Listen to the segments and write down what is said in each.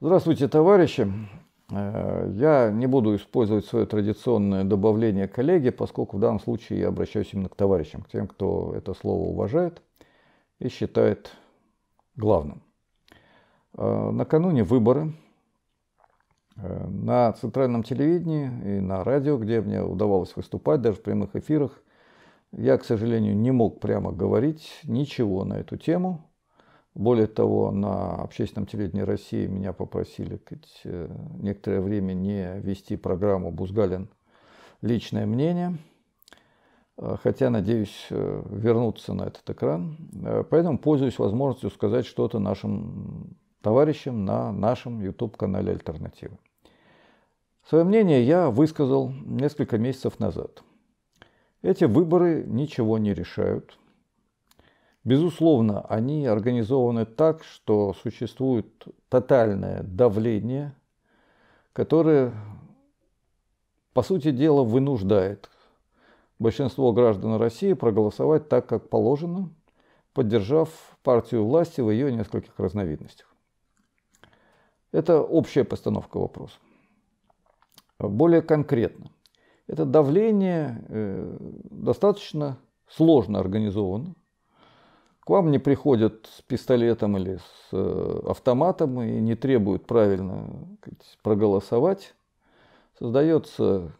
Здравствуйте, товарищи. Э, я не буду использовать свое традиционное добавление коллеги, поскольку в данном случае я обращаюсь именно к товарищам, к тем, кто это слово уважает и считает главным. Э, накануне выборы э, на центральном телевидении и на радио, где мне удавалось выступать, даже в прямых эфирах, я, к сожалению, не мог прямо говорить ничего на эту тему, более того, на общественном телевидении России меня попросили ведь, э, некоторое время не вести программу «Бузгалин. Личное мнение», э, хотя надеюсь э, вернуться на этот экран. Поэтому пользуюсь возможностью сказать что-то нашим товарищам на нашем YouTube-канале «Альтернатива». Свое мнение я высказал несколько месяцев назад. Эти выборы ничего не решают – Безусловно, они организованы так, что существует тотальное давление, которое, по сути дела, вынуждает большинство граждан России проголосовать так, как положено, поддержав партию власти в ее нескольких разновидностях. Это общая постановка вопроса. Более конкретно, это давление э, достаточно сложно организовано, к вам не приходят с пистолетом или с э, автоматом и не требуют правильно проголосовать. Создается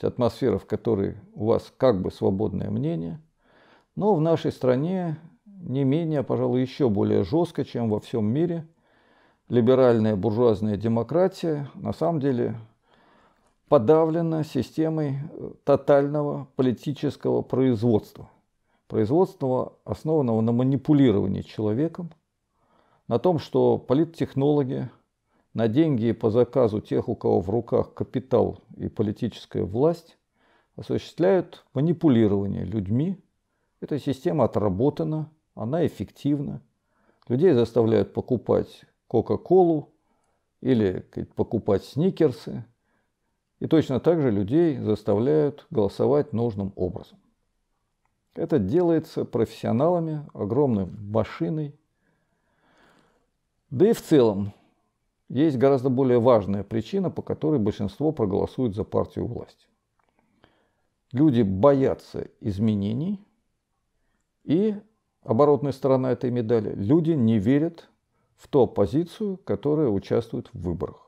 атмосфера, в которой у вас как бы свободное мнение, но в нашей стране не менее, пожалуй, еще более жестко, чем во всем мире. Либеральная буржуазная демократия на самом деле подавлена системой э, тотального политического производства производства, основанного на манипулировании человеком, на том, что политтехнологи на деньги по заказу тех, у кого в руках капитал и политическая власть, осуществляют манипулирование людьми. Эта система отработана, она эффективна. Людей заставляют покупать Кока-Колу или покупать сникерсы. И точно так же людей заставляют голосовать нужным образом. Это делается профессионалами, огромной машиной. Да и в целом есть гораздо более важная причина, по которой большинство проголосует за партию власти. Люди боятся изменений, и оборотная сторона этой медали – люди не верят в ту оппозицию, которая участвует в выборах.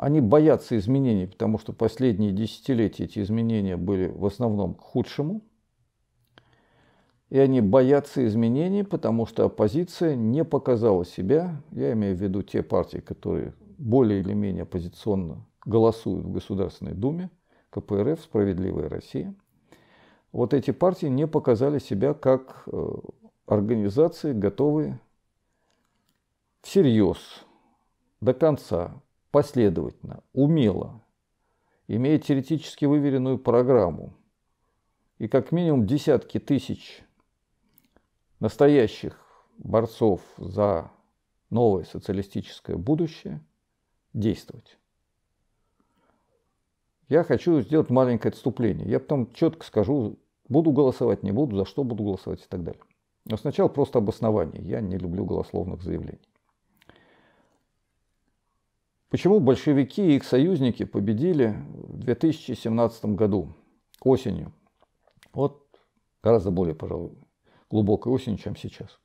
Они боятся изменений, потому что последние десятилетия эти изменения были в основном к худшему. И они боятся изменений, потому что оппозиция не показала себя, я имею в виду те партии, которые более или менее оппозиционно голосуют в Государственной Думе, КПРФ, Справедливая Россия. Вот эти партии не показали себя как э, организации, готовые всерьез, до конца последовательно, умело, имея теоретически выверенную программу и как минимум десятки тысяч настоящих борцов за новое социалистическое будущее, действовать. Я хочу сделать маленькое отступление. Я потом четко скажу, буду голосовать, не буду, за что буду голосовать и так далее. Но сначала просто обоснование. Я не люблю голословных заявлений. Почему большевики и их союзники победили в 2017 году, осенью? Вот гораздо более, пожалуй, глубокой осенью, чем сейчас.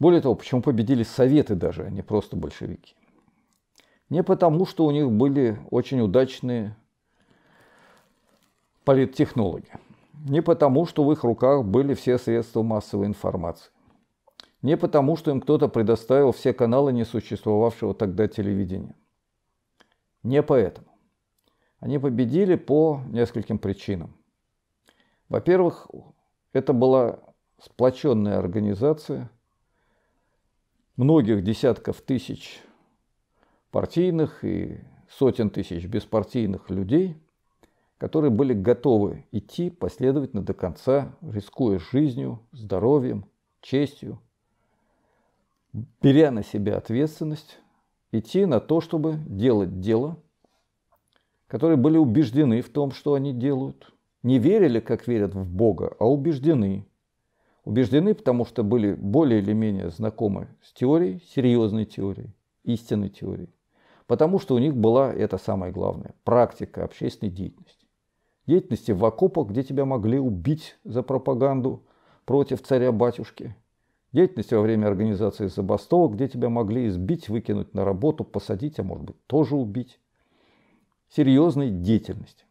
Более того, почему победили советы даже, а не просто большевики? Не потому, что у них были очень удачные политтехнологи. Не потому, что в их руках были все средства массовой информации не потому, что им кто-то предоставил все каналы несуществовавшего тогда телевидения. Не поэтому. Они победили по нескольким причинам. Во-первых, это была сплоченная организация многих десятков тысяч партийных и сотен тысяч беспартийных людей, которые были готовы идти последовательно до конца, рискуя жизнью, здоровьем, честью – беря на себя ответственность, идти на то, чтобы делать дело, которые были убеждены в том, что они делают. Не верили, как верят в Бога, а убеждены. Убеждены, потому что были более или менее знакомы с теорией, серьезной теорией, истинной теорией. Потому что у них была, это самое главное, практика общественной деятельности. Деятельности в окопах, где тебя могли убить за пропаганду против царя-батюшки – Деятельности во время организации забастовок, где тебя могли избить, выкинуть на работу, посадить, а может быть тоже убить. Серьезной деятельности,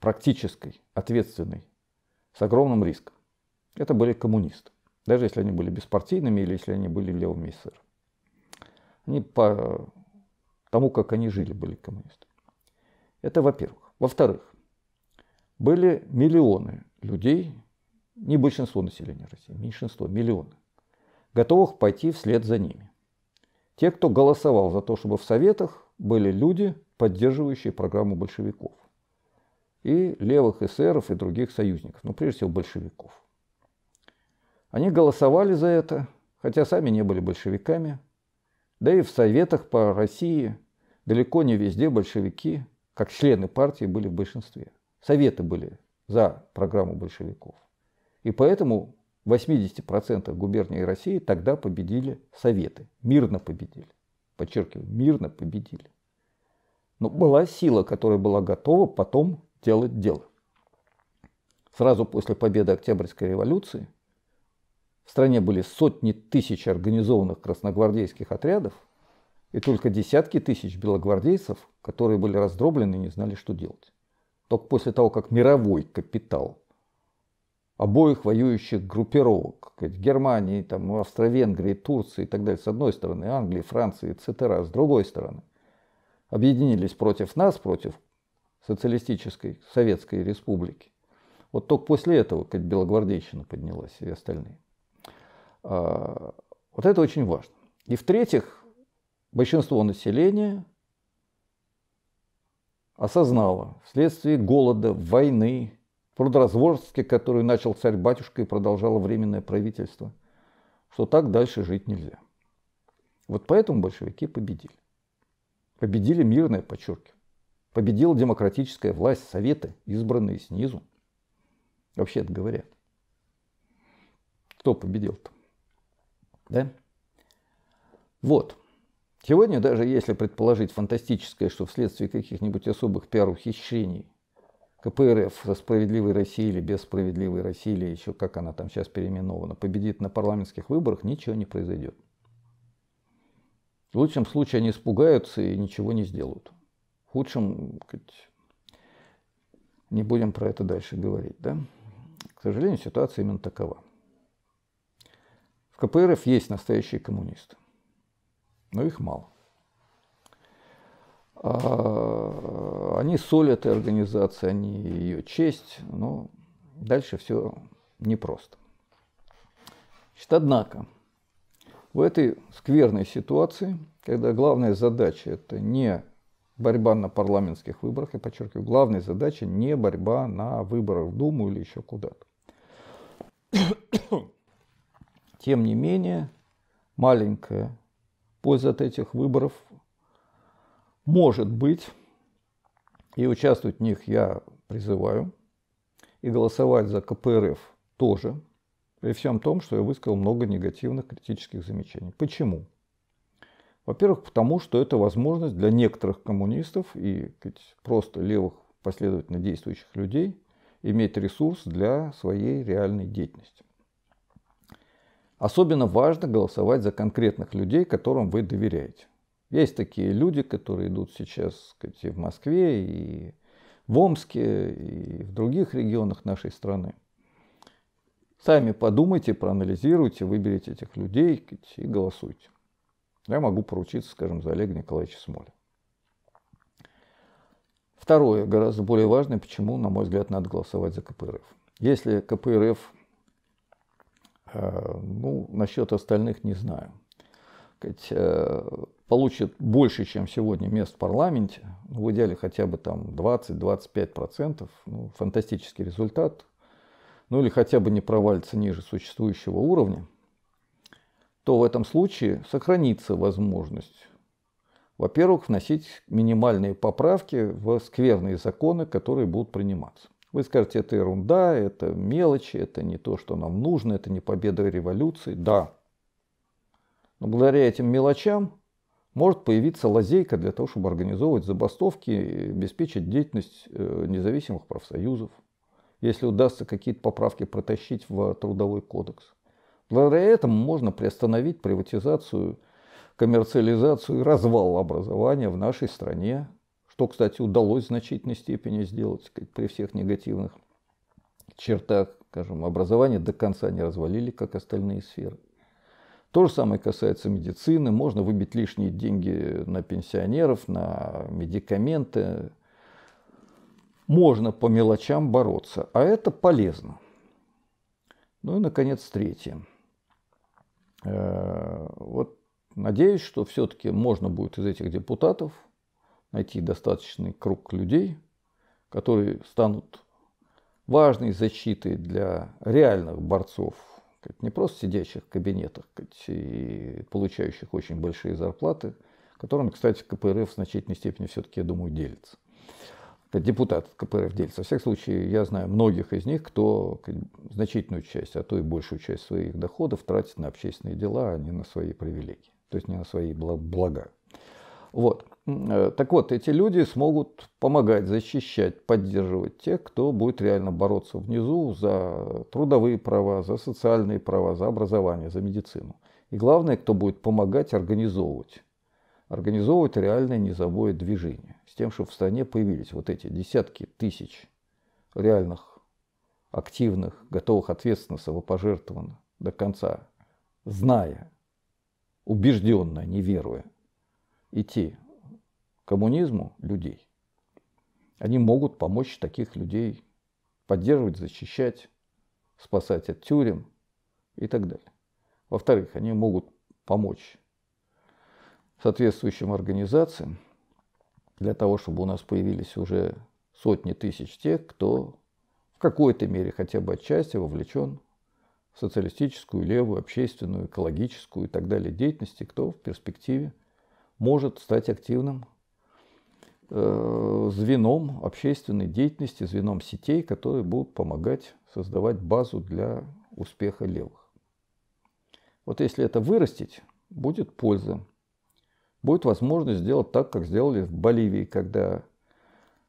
практической, ответственной, с огромным риском. Это были коммунисты, даже если они были беспартийными или если они были левыми эсерами. Они по тому, как они жили, были коммунисты. Это во-первых. Во-вторых, были миллионы людей, не большинство населения России, меньшинство, миллионы, готовых пойти вслед за ними. Те, кто голосовал за то, чтобы в Советах были люди, поддерживающие программу большевиков. И левых эсеров и других союзников, ну прежде всего большевиков. Они голосовали за это, хотя сами не были большевиками. Да и в Советах по России далеко не везде большевики, как члены партии, были в большинстве. Советы были за программу большевиков. И поэтому в 80% губерний России тогда победили Советы. Мирно победили. Подчеркиваю, мирно победили. Но была сила, которая была готова потом делать дело. Сразу после победы Октябрьской революции в стране были сотни тысяч организованных красногвардейских отрядов и только десятки тысяч белогвардейцев, которые были раздроблены и не знали, что делать. Только после того, как мировой капитал обоих воюющих группировок. Германии, там, Австро-Венгрии, Турции и так далее, с одной стороны, Англии, Франции, etc., а с другой стороны, объединились против нас, против социалистической Советской Республики. Вот только после этого как Белогвардейщина поднялась и остальные. А, вот это очень важно. И в-третьих, большинство населения осознало вследствие голода, войны, трудоразворстке, которую начал царь-батюшка и продолжало временное правительство, что так дальше жить нельзя. Вот поэтому большевики победили. Победили мирное, подчеркиваю. Победила демократическая власть советы избранные снизу. Вообще это говорят. Кто победил-то? Да? Вот. Сегодня, даже если предположить фантастическое, что вследствие каких-нибудь особых пиар-ухищрений КПРФ со справедливой Россией или без справедливой России, или еще как она там сейчас переименована, победит на парламентских выборах, ничего не произойдет. В лучшем случае они испугаются и ничего не сделают. В худшем, не будем про это дальше говорить. Да? К сожалению, ситуация именно такова. В КПРФ есть настоящие коммунисты, но их мало. А, они соль этой организации, они ее честь, но дальше все непросто. Значит, однако, в этой скверной ситуации, когда главная задача это не борьба на парламентских выборах, я подчеркиваю, главная задача не борьба на выборах в Думу или еще куда-то. Тем не менее, маленькая польза от этих выборов может быть, и участвовать в них я призываю, и голосовать за КПРФ тоже, при всем том, что я высказал много негативных критических замечаний. Почему? Во-первых, потому что это возможность для некоторых коммунистов и просто левых последовательно действующих людей иметь ресурс для своей реальной деятельности. Особенно важно голосовать за конкретных людей, которым вы доверяете. Есть такие люди, которые идут сейчас сказать, и в Москве, и в Омске, и в других регионах нашей страны. Сами подумайте, проанализируйте, выберите этих людей и голосуйте. Я могу поручиться, скажем, за Олега Николаевича Смоля. Второе, гораздо более важное, почему, на мой взгляд, надо голосовать за КПРФ. Если КПРФ, э, ну, насчет остальных не знаю получит больше, чем сегодня мест в парламенте, ну, в идеале хотя бы там 20-25%, ну, фантастический результат, ну или хотя бы не провалится ниже существующего уровня, то в этом случае сохранится возможность, во-первых, вносить минимальные поправки в скверные законы, которые будут приниматься. Вы скажете, это ерунда, это мелочи, это не то, что нам нужно, это не победа революции. Да. Но благодаря этим мелочам может появиться лазейка для того, чтобы организовывать забастовки, обеспечить деятельность э, независимых профсоюзов, если удастся какие-то поправки протащить в трудовой кодекс. Благодаря этому можно приостановить приватизацию, коммерциализацию и развал образования в нашей стране, что, кстати, удалось в значительной степени сделать сказать, при всех негативных чертах, скажем, образования до конца не развалили, как остальные сферы. То же самое касается медицины. Можно выбить лишние деньги на пенсионеров, на медикаменты. Можно по мелочам бороться, а это полезно. Ну и, наконец, третье. Э, вот надеюсь, что все-таки можно будет из этих депутатов найти достаточный круг людей, которые станут важной защитой для реальных борцов сказать, не просто сидящих в кабинетах сказать, и получающих очень большие зарплаты, которыми, кстати, КПРФ в значительной степени все-таки, я думаю, делится. Депутат КПРФ делится. Во всяком случае, я знаю многих из них, кто значительную часть, а то и большую часть своих доходов тратит на общественные дела, а не на свои привилегии, то есть не на свои блага. Вот. Э, так вот, эти люди смогут помогать, защищать, поддерживать тех, кто будет реально бороться внизу за трудовые права, за социальные права, за образование, за медицину. И главное, кто будет помогать организовывать. Организовывать реальное низовое движение. С тем, чтобы в стране появились вот эти десятки тысяч реальных, активных, готовых ответственно самопожертвованно до конца, зная, убежденно, не веруя – идти к коммунизму людей. Они могут помочь таких людей поддерживать, защищать, спасать от тюрем и так далее. Во-вторых, они могут помочь соответствующим организациям для того, чтобы у нас появились уже сотни тысяч тех, кто в какой-то мере хотя бы отчасти вовлечен в социалистическую, левую, общественную, экологическую и так далее деятельности, кто в перспективе – может стать активным э, звеном общественной деятельности, звеном сетей, которые будут помогать создавать базу для успеха левых. Вот если это вырастить, будет польза. Будет возможность сделать так, как сделали в Боливии, когда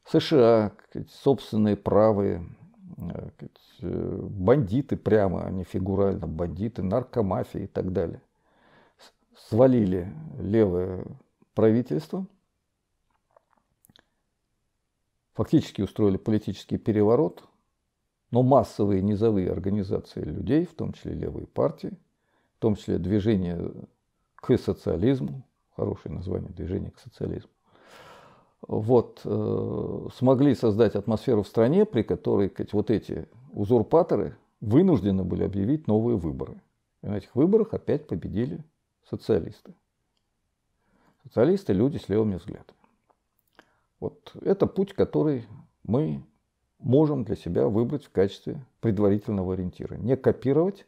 США, собственные правые, э, э, бандиты прямо, а не фигурально, бандиты, наркомафия и так далее, свалили левое правительство фактически устроили политический переворот, но массовые низовые организации людей, в том числе левые партии, в том числе движение к социализму, хорошее название движение к социализму, вот, э, смогли создать атмосферу в стране, при которой сказать, вот эти узурпаторы вынуждены были объявить новые выборы. И на этих выборах опять победили социалисты социалисты люди с левыми взглядами. Вот это путь, который мы можем для себя выбрать в качестве предварительного ориентира. Не копировать,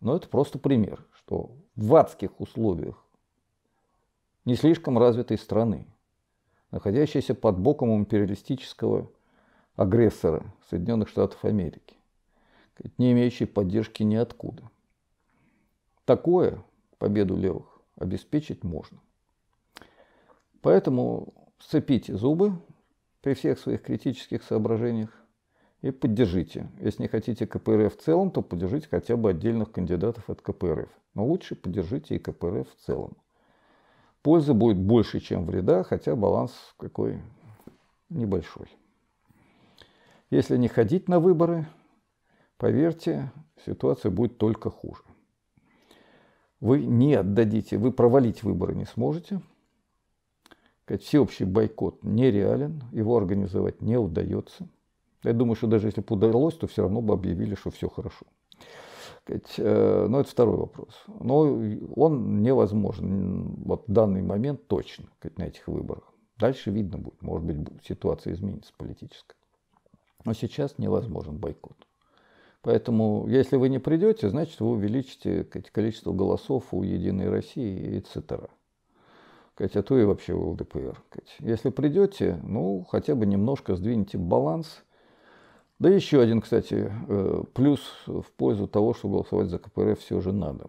но это просто пример, что в адских условиях не слишком развитой страны, находящейся под боком империалистического агрессора Соединенных Штатов Америки, не имеющей поддержки ниоткуда. Такое победу левых обеспечить можно. Поэтому сцепите зубы при всех своих критических соображениях и поддержите. Если не хотите КПРФ в целом, то поддержите хотя бы отдельных кандидатов от КПРФ. Но лучше поддержите и КПРФ в целом. Пользы будет больше, чем вреда, хотя баланс какой небольшой. Если не ходить на выборы, поверьте, ситуация будет только хуже. Вы не отдадите, вы провалить выборы не сможете, всеобщий бойкот нереален, его организовать не удается. Я думаю, что даже если бы удалось, то все равно бы объявили, что все хорошо. Э, но это второй вопрос. Но он невозможен вот в данный момент точно на этих выборах. Дальше видно будет, может быть, ситуация изменится политическая. Но сейчас невозможен бойкот. Поэтому, если вы не придете, значит, вы увеличите количество голосов у «Единой России» и etc а то и вообще в ЛДПР. Если придете, ну, хотя бы немножко сдвинете баланс. Да еще один, кстати, э, плюс в пользу того, что голосовать за КПРФ все же надо.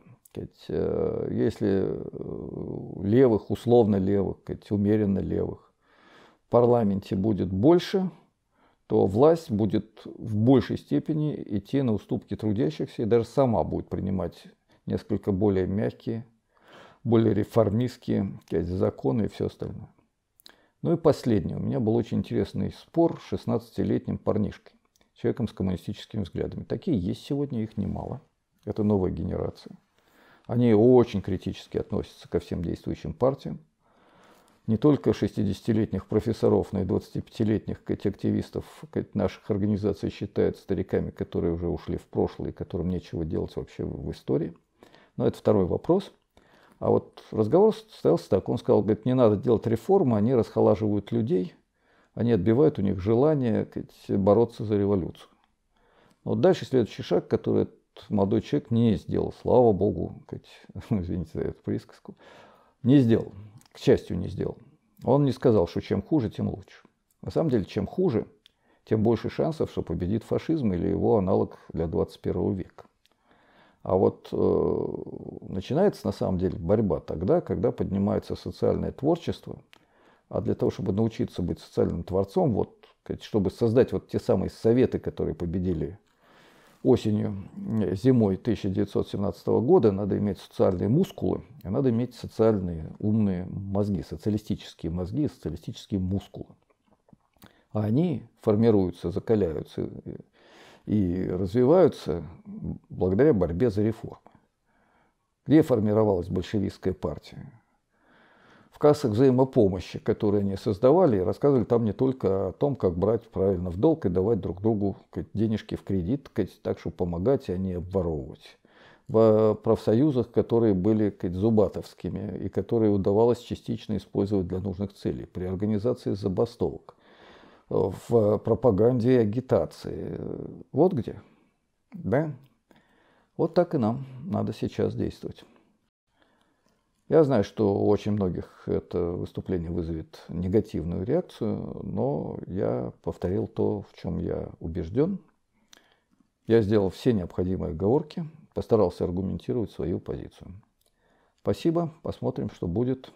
Э, если э, левых, условно левых, умеренно левых в парламенте будет больше, то власть будет в большей степени идти на уступки трудящихся и даже сама будет принимать несколько более мягкие более реформистские законы и все остальное. Ну и последнее. У меня был очень интересный спор с 16-летним парнишкой, человеком с коммунистическими взглядами. Такие есть сегодня, их немало. Это новая генерация. Они очень критически относятся ко всем действующим партиям. Не только 60-летних профессоров, но и 25-летних активистов наших организаций считают стариками, которые уже ушли в прошлое, и которым нечего делать вообще в истории. Но это второй вопрос – а вот разговор состоялся так. Он сказал, говорит, не надо делать реформы, они расхолаживают людей, они отбивают у них желание сказать, бороться за революцию. Но вот дальше следующий шаг, который этот молодой человек не сделал, слава богу, сказать, ну, извините за эту присказку, не сделал, к счастью, не сделал. Он не сказал, что чем хуже, тем лучше. На самом деле, чем хуже, тем больше шансов, что победит фашизм или его аналог для 21 века. А вот э, начинается на самом деле борьба тогда, когда поднимается социальное творчество. А для того, чтобы научиться быть социальным творцом, вот, чтобы создать вот те самые советы, которые победили осенью, э, зимой 1917 года, надо иметь социальные мускулы, и надо иметь социальные умные мозги, социалистические мозги, социалистические мускулы. А они формируются, закаляются и развиваются благодаря борьбе за реформы. Где формировалась большевистская партия? В кассах взаимопомощи, которые они создавали, и рассказывали там не только о том, как брать правильно в долг и давать друг другу денежки в кредит, так что помогать, а не обворовывать. В профсоюзах, которые были зубатовскими и которые удавалось частично использовать для нужных целей, при организации забастовок – в пропаганде и агитации. Вот где. Да? Вот так и нам надо сейчас действовать. Я знаю, что у очень многих это выступление вызовет негативную реакцию, но я повторил то, в чем я убежден. Я сделал все необходимые оговорки, постарался аргументировать свою позицию. Спасибо, посмотрим, что будет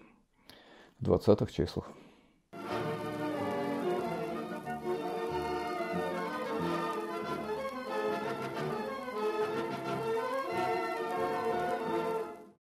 в 20-х числах.